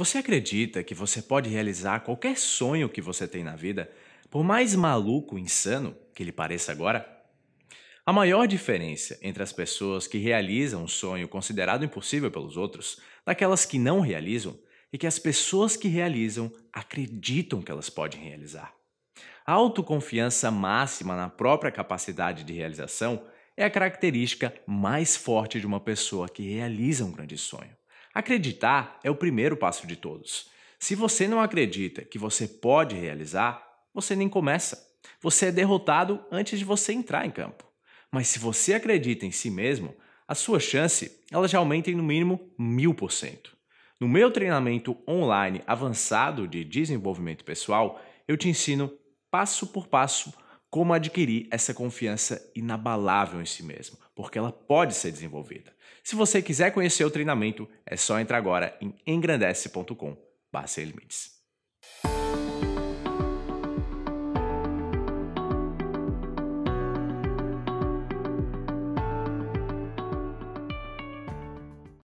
Você acredita que você pode realizar qualquer sonho que você tem na vida, por mais maluco, insano que ele pareça agora? A maior diferença entre as pessoas que realizam um sonho considerado impossível pelos outros, daquelas que não realizam, é que as pessoas que realizam acreditam que elas podem realizar. A autoconfiança máxima na própria capacidade de realização é a característica mais forte de uma pessoa que realiza um grande sonho. Acreditar é o primeiro passo de todos. Se você não acredita que você pode realizar, você nem começa. Você é derrotado antes de você entrar em campo. Mas se você acredita em si mesmo, a sua chance ela já aumenta em no mínimo mil por cento. No meu treinamento online avançado de desenvolvimento pessoal, eu te ensino passo por passo como adquirir essa confiança inabalável em si mesmo, porque ela pode ser desenvolvida. Se você quiser conhecer o treinamento, é só entrar agora em engrandece.com/limites.